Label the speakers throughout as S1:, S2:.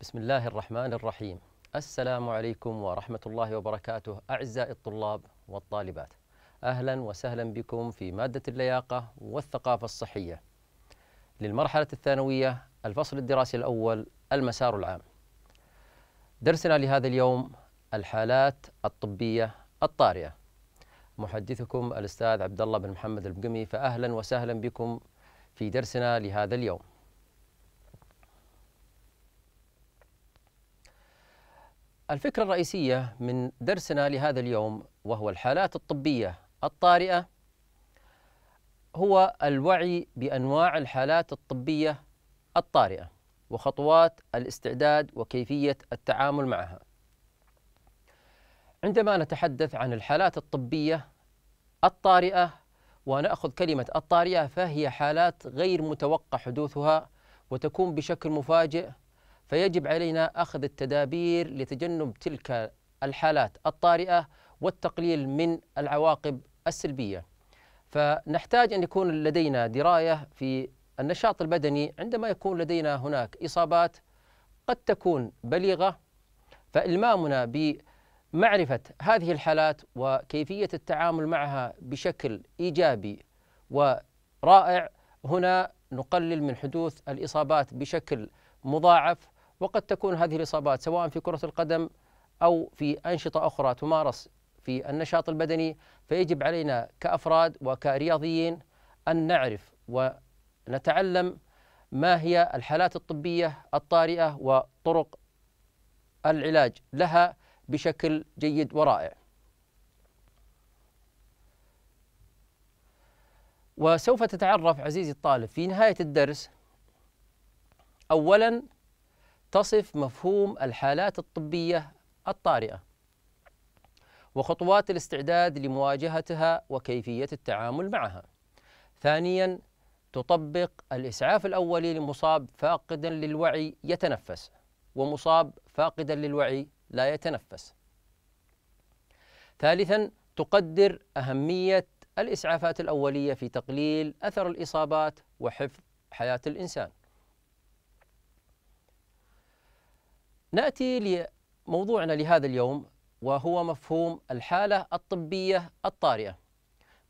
S1: بسم الله الرحمن الرحيم السلام عليكم ورحمة الله وبركاته أعزائي الطلاب والطالبات أهلا وسهلا بكم في مادة اللياقة والثقافة الصحية للمرحلة الثانوية الفصل الدراسي الأول المسار العام درسنا لهذا اليوم الحالات الطبية الطارئة محدثكم الأستاذ عبد الله بن محمد البقمي فأهلا وسهلا بكم في درسنا لهذا اليوم الفكرة الرئيسية من درسنا لهذا اليوم وهو الحالات الطبية الطارئة هو الوعي بأنواع الحالات الطبية الطارئة وخطوات الاستعداد وكيفية التعامل معها. عندما نتحدث عن الحالات الطبية الطارئة ونأخذ كلمة الطارئة فهي حالات غير متوقع حدوثها وتكون بشكل مفاجئ فيجب علينا أخذ التدابير لتجنب تلك الحالات الطارئة والتقليل من العواقب السلبية فنحتاج أن يكون لدينا دراية في النشاط البدني عندما يكون لدينا هناك إصابات قد تكون بليغة فإلمامنا بمعرفة هذه الحالات وكيفية التعامل معها بشكل إيجابي ورائع هنا نقلل من حدوث الإصابات بشكل مضاعف وقد تكون هذه الإصابات سواء في كرة القدم أو في أنشطة أخرى تمارس في النشاط البدني فيجب علينا كأفراد وكرياضيين أن نعرف ونتعلم ما هي الحالات الطبية الطارئة وطرق العلاج لها بشكل جيد ورائع. وسوف تتعرف عزيزي الطالب في نهاية الدرس أولا تصف مفهوم الحالات الطبية الطارئة وخطوات الاستعداد لمواجهتها وكيفية التعامل معها. ثانيا تطبق الإسعاف الأولي لمصاب فاقدا للوعي يتنفس ومصاب فاقدا للوعي لا يتنفس. ثالثا تقدر أهمية الإسعافات الأولية في تقليل أثر الإصابات وحفظ حياة الإنسان. ناتي لموضوعنا لهذا اليوم وهو مفهوم الحاله الطبيه الطارئه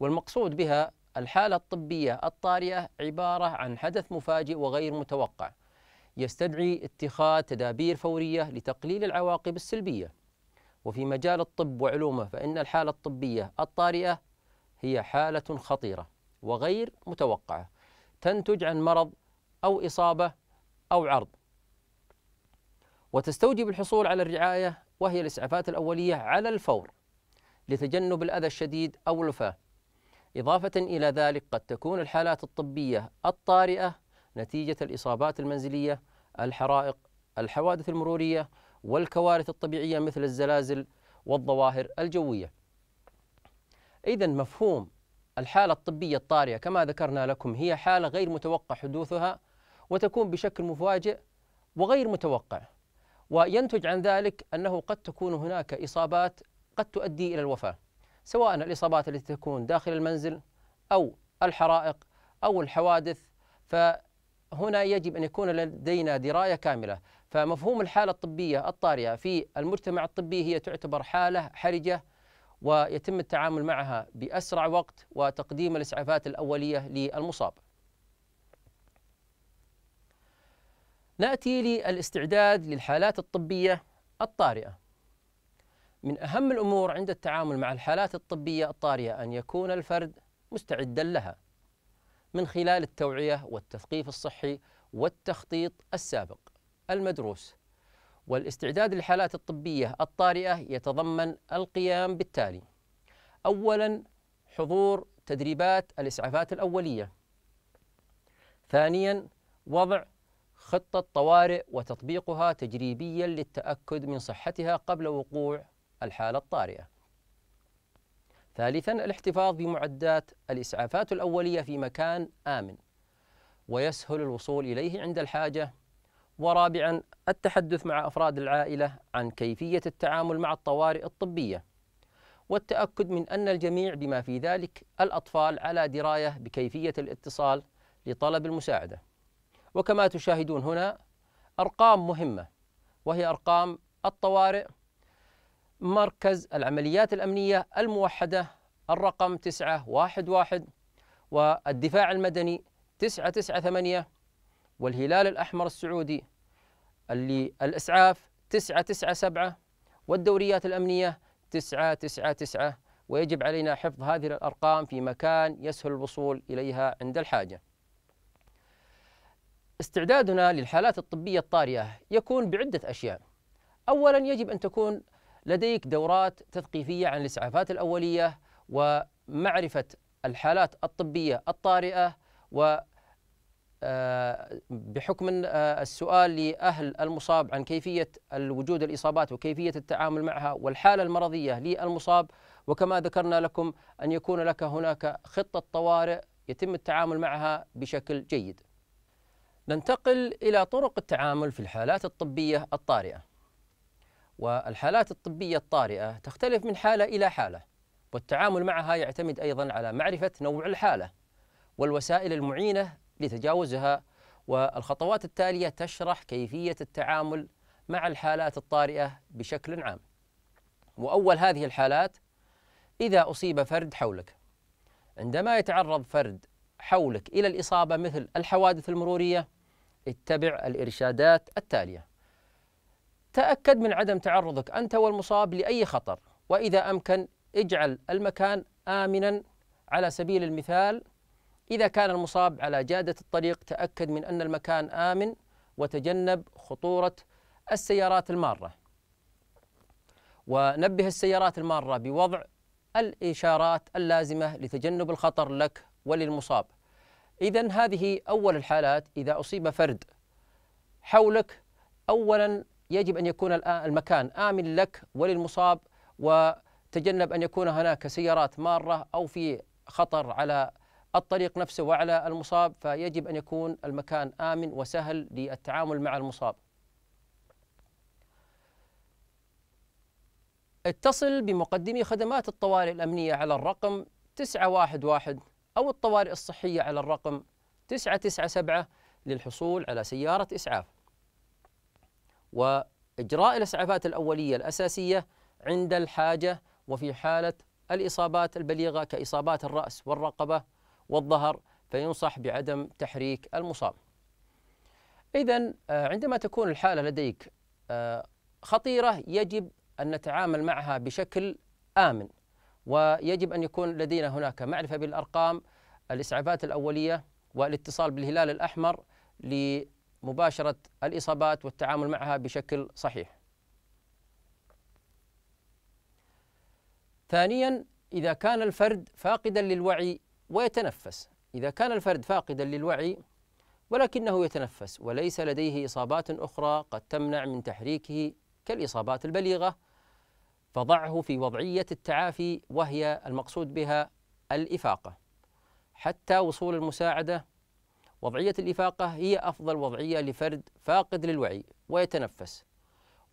S1: والمقصود بها الحاله الطبيه الطارئه عباره عن حدث مفاجئ وغير متوقع يستدعي اتخاذ تدابير فوريه لتقليل العواقب السلبيه وفي مجال الطب وعلومه فان الحاله الطبيه الطارئه هي حاله خطيره وغير متوقعه تنتج عن مرض او اصابه او عرض وتستوجب الحصول على الرعاية وهي الإسعافات الأولية على الفور لتجنب الأذى الشديد أو الوفاة إضافة إلى ذلك قد تكون الحالات الطبية الطارئة نتيجة الإصابات المنزلية الحرائق الحوادث المرورية والكوارث الطبيعية مثل الزلازل والظواهر الجوية إذا مفهوم الحالة الطبية الطارئة كما ذكرنا لكم هي حالة غير متوقع حدوثها وتكون بشكل مفاجئ وغير متوقع وينتج عن ذلك أنه قد تكون هناك إصابات قد تؤدي إلى الوفاة سواء الإصابات التي تكون داخل المنزل أو الحرائق أو الحوادث فهنا يجب أن يكون لدينا دراية كاملة فمفهوم الحالة الطبية الطارئة في المجتمع الطبي هي تعتبر حالة حرجة ويتم التعامل معها بأسرع وقت وتقديم الإسعافات الأولية للمصاب ناتي للاستعداد للحالات الطبيه الطارئه. من اهم الامور عند التعامل مع الحالات الطبيه الطارئه ان يكون الفرد مستعدا لها من خلال التوعيه والتثقيف الصحي والتخطيط السابق المدروس. والاستعداد للحالات الطبيه الطارئه يتضمن القيام بالتالي: اولا حضور تدريبات الاسعافات الاوليه. ثانيا وضع خطة طوارئ وتطبيقها تجريبيا للتأكد من صحتها قبل وقوع الحالة الطارئة. ثالثا الاحتفاظ بمعدات الإسعافات الأولية في مكان آمن ويسهل الوصول إليه عند الحاجة. ورابعا التحدث مع أفراد العائلة عن كيفية التعامل مع الطوارئ الطبية والتأكد من أن الجميع بما في ذلك الأطفال على دراية بكيفية الاتصال لطلب المساعدة. وكما تشاهدون هنا أرقام مهمة وهي أرقام الطوارئ مركز العمليات الأمنية الموحدة الرقم 911 والدفاع المدني 998 والهلال الأحمر السعودي اللي الإسعاف 997 والدوريات الأمنية 999 ويجب علينا حفظ هذه الأرقام في مكان يسهل الوصول إليها عند الحاجة استعدادنا للحالات الطبية الطارئة يكون بعدة أشياء أولا يجب أن تكون لديك دورات تثقيفية عن الإسعافات الأولية ومعرفة الحالات الطبية الطارئة و آه، بحكم آه، السؤال لأهل المصاب عن كيفية الوجود الإصابات وكيفية التعامل معها والحالة المرضية للمصاب وكما ذكرنا لكم أن يكون لك هناك خطة طوارئ يتم التعامل معها بشكل جيد ننتقل إلى طرق التعامل في الحالات الطبية الطارئة والحالات الطبية الطارئة تختلف من حالة إلى حالة والتعامل معها يعتمد أيضا على معرفة نوع الحالة والوسائل المعينة لتجاوزها والخطوات التالية تشرح كيفية التعامل مع الحالات الطارئة بشكل عام وأول هذه الحالات إذا أصيب فرد حولك عندما يتعرض فرد حولك إلى الإصابة مثل الحوادث المرورية اتبع الإرشادات التالية تأكد من عدم تعرضك أنت والمصاب لأي خطر وإذا أمكن اجعل المكان آمنا على سبيل المثال إذا كان المصاب على جادة الطريق تأكد من أن المكان آمن وتجنب خطورة السيارات المارة ونبه السيارات المارة بوضع الإشارات اللازمة لتجنب الخطر لك وللمصاب إذا هذه أول الحالات إذا أصيب فرد حولك أولا يجب أن يكون المكان آمن لك وللمصاب وتجنب أن يكون هناك سيارات مارة أو في خطر على الطريق نفسه وعلى المصاب فيجب أن يكون المكان آمن وسهل للتعامل مع المصاب اتصل بمقدمي خدمات الطوارئ الأمنية على الرقم 911 أو الطوارئ الصحية على الرقم 997 للحصول على سيارة إسعاف وإجراء الإسعافات الأولية الأساسية عند الحاجة وفي حالة الإصابات البليغة كإصابات الرأس والرقبة والظهر فينصح بعدم تحريك المصاب إذا آه، عندما تكون الحالة لديك آه، خطيرة يجب أن نتعامل معها بشكل آمن ويجب أن يكون لدينا هناك معرفة بالأرقام الإسعافات الأولية والاتصال بالهلال الأحمر لمباشرة الإصابات والتعامل معها بشكل صحيح ثانيا إذا كان الفرد فاقدا للوعي ويتنفس إذا كان الفرد فاقدا للوعي ولكنه يتنفس وليس لديه إصابات أخرى قد تمنع من تحريكه كالإصابات البليغة فضعه في وضعية التعافي وهي المقصود بها الإفاقة حتى وصول المساعدة وضعية الإفاقة هي أفضل وضعية لفرد فاقد للوعي ويتنفس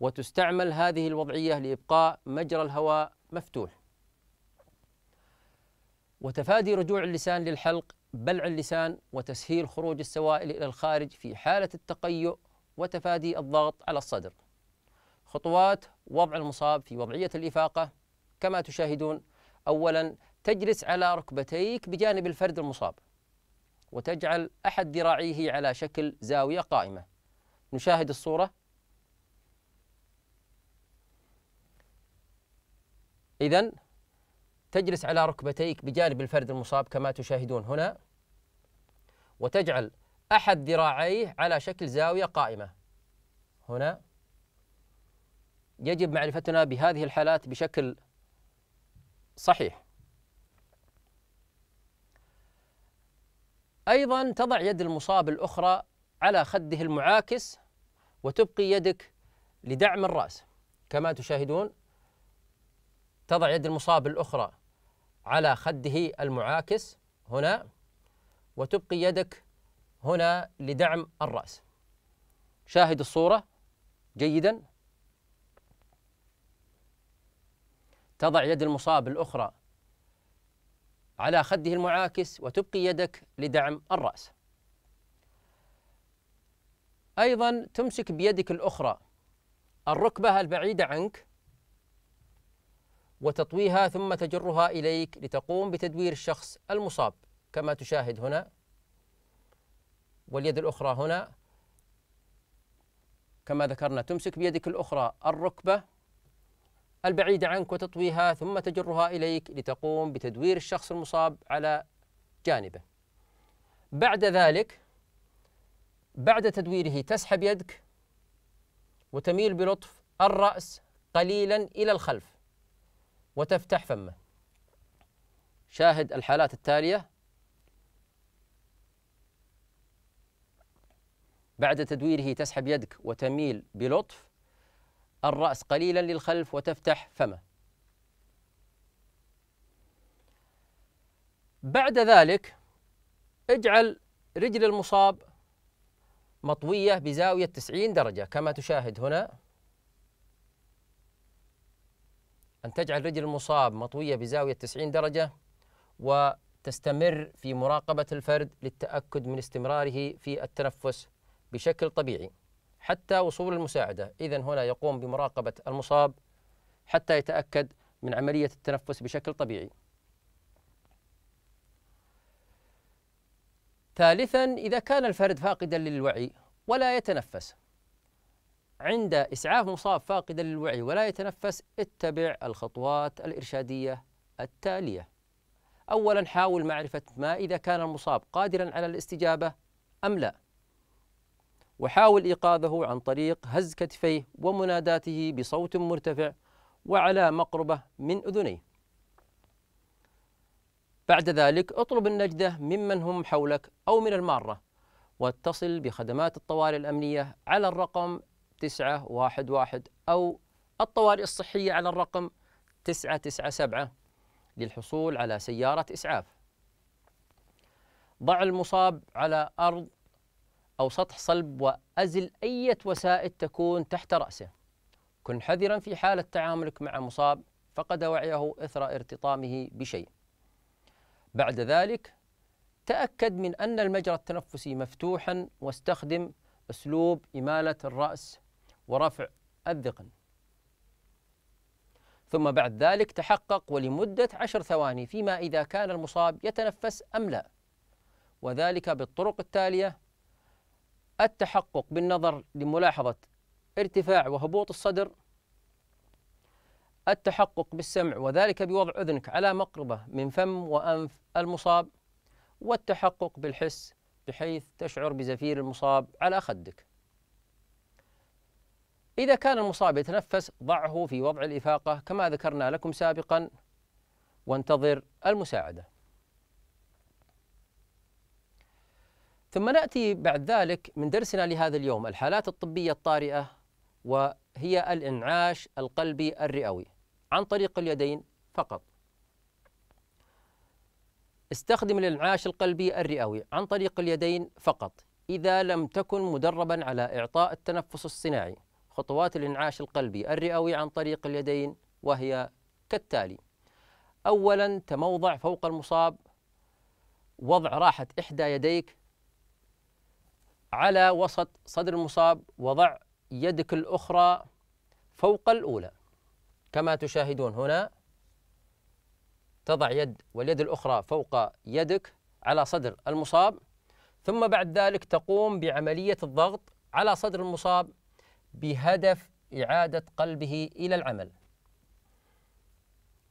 S1: وتستعمل هذه الوضعية لإبقاء مجرى الهواء مفتوح وتفادي رجوع اللسان للحلق بلع اللسان وتسهيل خروج السوائل إلى الخارج في حالة التقيؤ وتفادي الضغط على الصدر خطوات وضع المصاب في وضعية الإفاقة كما تشاهدون أولا تجلس على ركبتيك بجانب الفرد المصاب وتجعل أحد ذراعيه على شكل زاوية قائمة نشاهد الصورة إذا تجلس على ركبتيك بجانب الفرد المصاب كما تشاهدون هنا وتجعل أحد ذراعيه على شكل زاوية قائمة هنا يجب معرفتنا بهذه الحالات بشكل صحيح ايضا تضع يد المصاب الاخرى على خده المعاكس وتبقي يدك لدعم الراس كما تشاهدون تضع يد المصاب الاخرى على خده المعاكس هنا وتبقي يدك هنا لدعم الراس شاهد الصوره جيدا تضع يد المصاب الأخرى على خده المعاكس وتبقي يدك لدعم الرأس أيضا تمسك بيدك الأخرى الركبة البعيدة عنك وتطويها ثم تجرها إليك لتقوم بتدوير الشخص المصاب كما تشاهد هنا واليد الأخرى هنا كما ذكرنا تمسك بيدك الأخرى الركبة البعيدة عنك وتطويها ثم تجرها إليك لتقوم بتدوير الشخص المصاب على جانبه بعد ذلك بعد تدويره تسحب يدك وتميل بلطف الرأس قليلا إلى الخلف وتفتح فمه شاهد الحالات التالية بعد تدويره تسحب يدك وتميل بلطف الرأس قليلا للخلف وتفتح فمه بعد ذلك اجعل رجل المصاب مطوية بزاوية 90 درجة كما تشاهد هنا أن تجعل رجل المصاب مطوية بزاوية 90 درجة وتستمر في مراقبة الفرد للتأكد من استمراره في التنفس بشكل طبيعي حتى وصول المساعدة إذا هنا يقوم بمراقبة المصاب حتى يتأكد من عملية التنفس بشكل طبيعي ثالثا إذا كان الفرد فاقدا للوعي ولا يتنفس عند إسعاف مصاب فاقدا للوعي ولا يتنفس اتبع الخطوات الإرشادية التالية أولا حاول معرفة ما إذا كان المصاب قادرا على الاستجابة أم لا وحاول إيقاظه عن طريق هز كتفيه ومناداته بصوت مرتفع وعلى مقربة من أذنيه بعد ذلك اطلب النجدة ممن هم حولك أو من المارة واتصل بخدمات الطوارئ الأمنية على الرقم 911 أو الطوارئ الصحية على الرقم 997 للحصول على سيارة إسعاف ضع المصاب على أرض أو سطح صلب وأزل أي وسائد تكون تحت رأسه كن حذرا في حالة تعاملك مع مصاب فقد وعيه إثر ارتطامه بشيء بعد ذلك تأكد من أن المجرى التنفسي مفتوحا واستخدم أسلوب إمالة الرأس ورفع الذقن ثم بعد ذلك تحقق ولمدة عشر ثواني فيما إذا كان المصاب يتنفس أم لا وذلك بالطرق التالية التحقق بالنظر لملاحظة ارتفاع وهبوط الصدر التحقق بالسمع وذلك بوضع أذنك على مقربة من فم وأنف المصاب والتحقق بالحس بحيث تشعر بزفير المصاب على خدك إذا كان المصاب يتنفس ضعه في وضع الإفاقة كما ذكرنا لكم سابقا وانتظر المساعدة ثم ناتي بعد ذلك من درسنا لهذا اليوم الحالات الطبيه الطارئه وهي الانعاش القلبي الرئوي عن طريق اليدين فقط. استخدم الانعاش القلبي الرئوي عن طريق اليدين فقط اذا لم تكن مدربا على اعطاء التنفس الصناعي خطوات الانعاش القلبي الرئوي عن طريق اليدين وهي كالتالي. اولا تموضع فوق المصاب وضع راحه احدى يديك على وسط صدر المصاب وضع يدك الأخرى فوق الأولى كما تشاهدون هنا تضع يد واليد الأخرى فوق يدك على صدر المصاب ثم بعد ذلك تقوم بعملية الضغط على صدر المصاب بهدف إعادة قلبه إلى العمل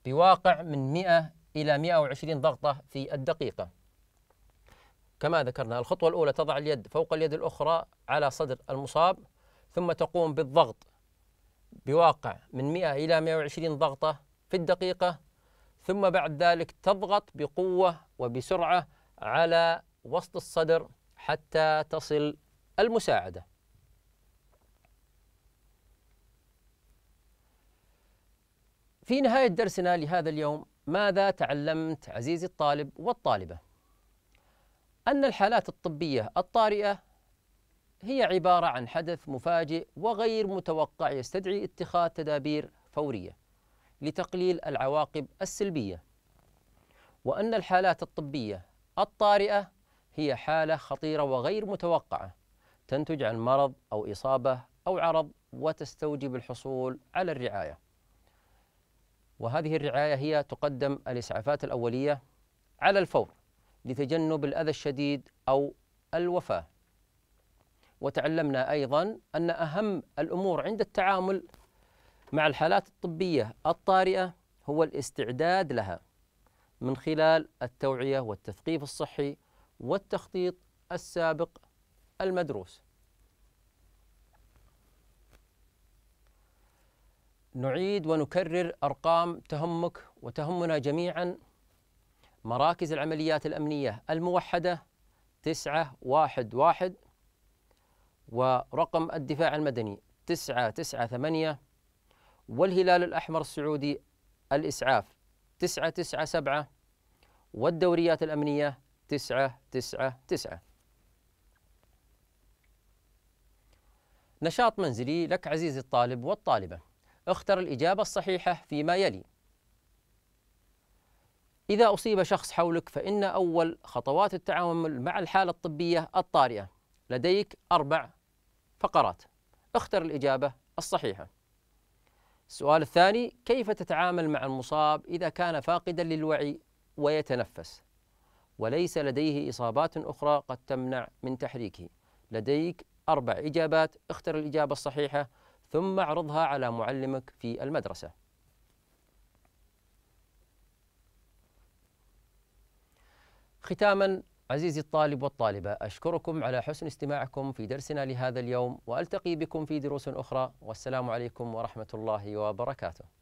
S1: بواقع من 100 إلى 120 ضغطة في الدقيقة كما ذكرنا الخطوة الأولى تضع اليد فوق اليد الأخرى على صدر المصاب ثم تقوم بالضغط بواقع من 100 إلى 120 ضغطة في الدقيقة ثم بعد ذلك تضغط بقوة وبسرعة على وسط الصدر حتى تصل المساعدة في نهاية درسنا لهذا اليوم ماذا تعلمت عزيزي الطالب والطالبة؟ أن الحالات الطبية الطارئة هي عبارة عن حدث مفاجئ وغير متوقع يستدعي اتخاذ تدابير فورية لتقليل العواقب السلبية وأن الحالات الطبية الطارئة هي حالة خطيرة وغير متوقعة تنتج عن مرض أو إصابة أو عرض وتستوجب الحصول على الرعاية وهذه الرعاية هي تقدم الإسعافات الأولية على الفور لتجنب الأذى الشديد أو الوفاة وتعلمنا أيضا أن أهم الأمور عند التعامل مع الحالات الطبية الطارئة هو الاستعداد لها من خلال التوعية والتثقيف الصحي والتخطيط السابق المدروس نعيد ونكرر أرقام تهمك وتهمنا جميعا مراكز العمليات الأمنية الموحدة تسعة واحد واحد ورقم الدفاع المدني تسعة تسعة ثمانية والهلال الأحمر السعودي الإسعاف تسعة تسعة سبعة والدوريات الأمنية تسعة تسعة تسعة نشاط منزلي لك عزيزي الطالب والطالبة اختر الإجابة الصحيحة فيما يلي إذا أصيب شخص حولك فإن أول خطوات التعامل مع الحالة الطبية الطارئة لديك أربع فقرات اختر الإجابة الصحيحة السؤال الثاني كيف تتعامل مع المصاب إذا كان فاقدا للوعي ويتنفس وليس لديه إصابات أخرى قد تمنع من تحريكه لديك أربع إجابات اختر الإجابة الصحيحة ثم اعرضها على معلمك في المدرسة ختاما عزيزي الطالب والطالبة أشكركم على حسن استماعكم في درسنا لهذا اليوم وألتقي بكم في دروس أخرى والسلام عليكم ورحمة الله وبركاته